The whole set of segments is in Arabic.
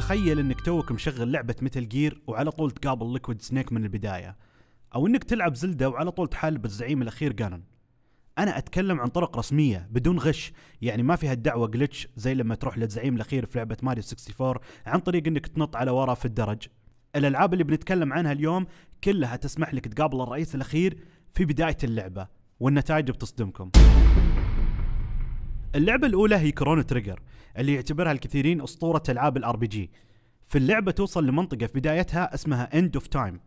تخيل انك توك مشغل لعبة متل جير وعلى طول تقابل ليكويد سنيك من البداية او انك تلعب زلدة وعلى طول تحل الزعيم الاخير جانون انا اتكلم عن طرق رسمية بدون غش يعني ما فيها الدعوة جلتش زي لما تروح للزعيم الاخير في لعبة ماريو 64 عن طريق انك تنط على ورا في الدرج الالعاب اللي بنتكلم عنها اليوم كلها تسمح لك تقابل الرئيس الاخير في بداية اللعبة والنتائج بتصدمكم اللعبة الأولى هي كرون تريجر اللي يعتبرها الكثيرين أسطورة ألعاب الار بي جي. في اللعبة توصل لمنطقة في بدايتها اسمها اند اوف تايم.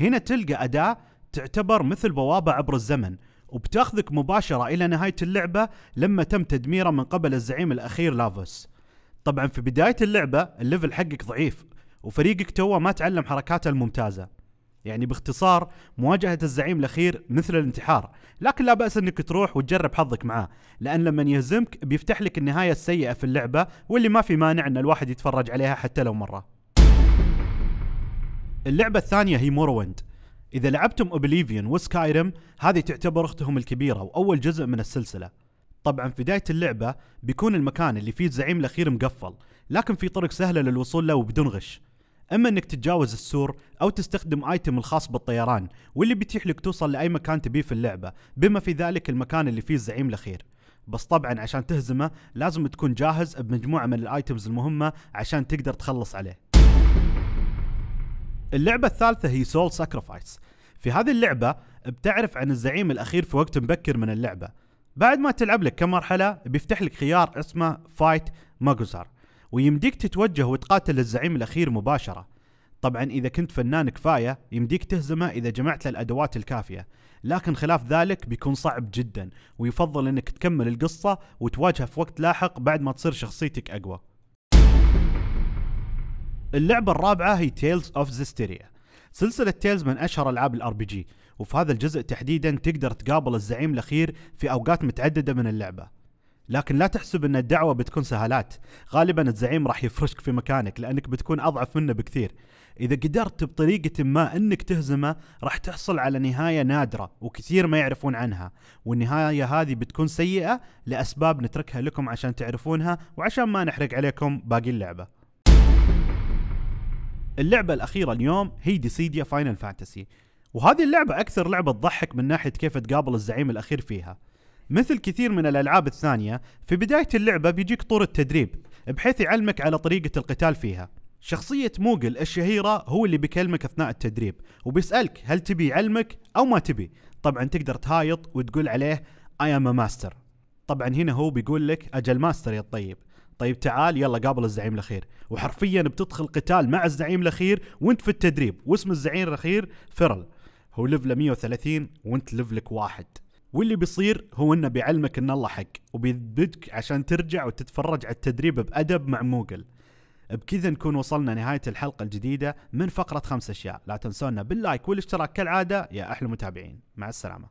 هنا تلقى أداة تعتبر مثل بوابة عبر الزمن وبتاخذك مباشرة إلى نهاية اللعبة لما تم تدميره من قبل الزعيم الأخير لافوس. طبعا في بداية اللعبة الليفل حقك ضعيف وفريقك توه ما تعلم حركاته الممتازة يعني باختصار مواجهة الزعيم الأخير مثل الانتحار لكن لا بأس أنك تروح وتجرب حظك معاه لأن لما يهزمك بيفتح لك النهاية السيئة في اللعبة واللي ما في مانع أن الواحد يتفرج عليها حتى لو مرة اللعبة الثانية هي مورويند إذا لعبتم أوبليفيون وسكايرم هذه تعتبر أختهم الكبيرة وأول جزء من السلسلة طبعا في بداية اللعبة بيكون المكان اللي فيه الزعيم الأخير مقفل لكن في طرق سهلة للوصول له وبدون غش اما انك تتجاوز السور او تستخدم ايتم الخاص بالطيران واللي بيتيح لك توصل لاي مكان تبيه في اللعبه بما في ذلك المكان اللي فيه الزعيم الاخير بس طبعا عشان تهزمه لازم تكون جاهز بمجموعه من الايتمز المهمه عشان تقدر تخلص عليه اللعبه الثالثه هي سول ساكرفايس في هذه اللعبه بتعرف عن الزعيم الاخير في وقت مبكر من اللعبه بعد ما تلعب لك كم مرحله بيفتح لك خيار اسمه فايت ماجوزار ويمديك تتوجه وتقاتل الزعيم الأخير مباشرة طبعا إذا كنت فنان كفاية يمديك تهزمه إذا جمعت له الأدوات الكافية لكن خلاف ذلك بيكون صعب جدا ويفضل أنك تكمل القصة وتواجهه في وقت لاحق بعد ما تصير شخصيتك أقوى اللعبة الرابعة هي تيلز اوف زيستيريا سلسلة تيلز من أشهر ألعاب الار بي جي وفي هذا الجزء تحديدا تقدر تقابل الزعيم الأخير في أوقات متعددة من اللعبة لكن لا تحسب ان الدعوه بتكون سهالات غالبا الزعيم راح يفرشك في مكانك لانك بتكون اضعف منه بكثير اذا قدرت بطريقه ما انك تهزمه راح تحصل على نهايه نادره وكثير ما يعرفون عنها والنهايه هذه بتكون سيئه لاسباب نتركها لكم عشان تعرفونها وعشان ما نحرق عليكم باقي اللعبه اللعبه الاخيره اليوم هي ديسيديا فاينل فانتسي وهذه اللعبه اكثر لعبه تضحك من ناحيه كيف تقابل الزعيم الاخير فيها مثل كثير من الألعاب الثانية في بداية اللعبة بيجيك طور التدريب بحيث يعلمك على طريقة القتال فيها شخصية موغل الشهيرة هو اللي بيكلمك أثناء التدريب وبيسألك هل تبي يعلمك أو ما تبي طبعا تقدر تهايط وتقول عليه I am a master طبعا هنا هو بيقول لك أجل ماستر يا الطيب طيب تعال يلا قابل الزعيم الاخير وحرفيا بتدخل قتال مع الزعيم الاخير وانت في التدريب واسم الزعيم الاخير فرل هو لفل 130 وانت لفلك واحد واللي بيصير هو انه بيعلمك ان الله حق وبيذبدك عشان ترجع وتتفرج على التدريب بادب مع موجل بكذا نكون وصلنا نهاية الحلقة الجديدة من فقرة خمس أشياء لا تنسونا باللايك والاشتراك كالعادة يا أحلى متابعين مع السلامة